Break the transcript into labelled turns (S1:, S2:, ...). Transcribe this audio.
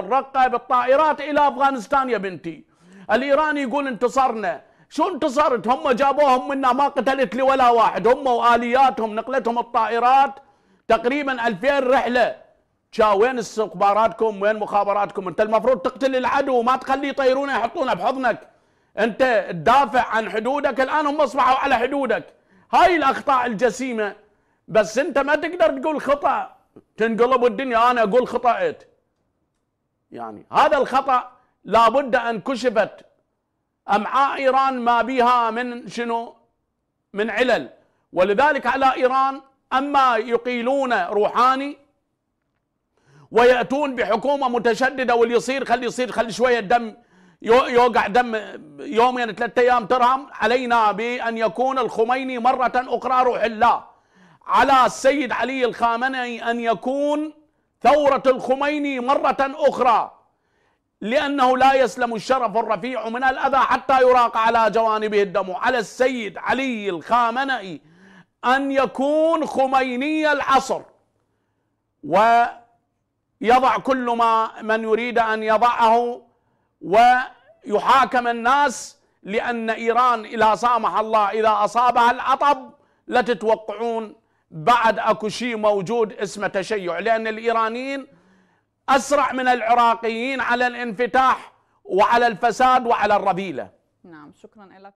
S1: الرقه بالطائرات الى افغانستان يا بنتي الايراني يقول انتصرنا شو انتصرت هم جابوهم منا ما قتلت لي ولا واحد هم والياتهم نقلتهم الطائرات تقريبا 2000 رحله شا وين استخباراتكم وين مخابراتكم انت المفروض تقتل العدو ما تخليه يطيرونه يحطونه بحضنك انت تدافع عن حدودك الان هم اصبحوا على حدودك هاي الاخطاء الجسيمه بس انت ما تقدر تقول خطا تنقلب الدنيا انا اقول خطأت يعني هذا الخطأ لابد أن كشفت أمعاء إيران ما بها من شنو من علل ولذلك على إيران أما يقيلون روحاني ويأتون بحكومة متشددة واللي يصير خلي يصير خلي شوية دم يوقع دم يومين ثلاثة أيام ترهم علينا بأن يكون الخميني مرة أخرى روح الله على السيد علي الخامنئي أن يكون ثورة الخميني مرة أخرى لأنه لا يسلم الشرف الرفيع من الأذى حتى يراق على جوانبه الدم على السيد علي الخامنئي أن يكون خميني العصر ويضع كل ما من يريد أن يضعه ويحاكم الناس لأن إيران إذا سامح الله إذا أصابها العطب لتتوقعون بعد اكو شيء موجود اسمه تشيع لان الايرانيين اسرع من العراقيين على الانفتاح وعلى الفساد وعلى الرذيله نعم شكرا لك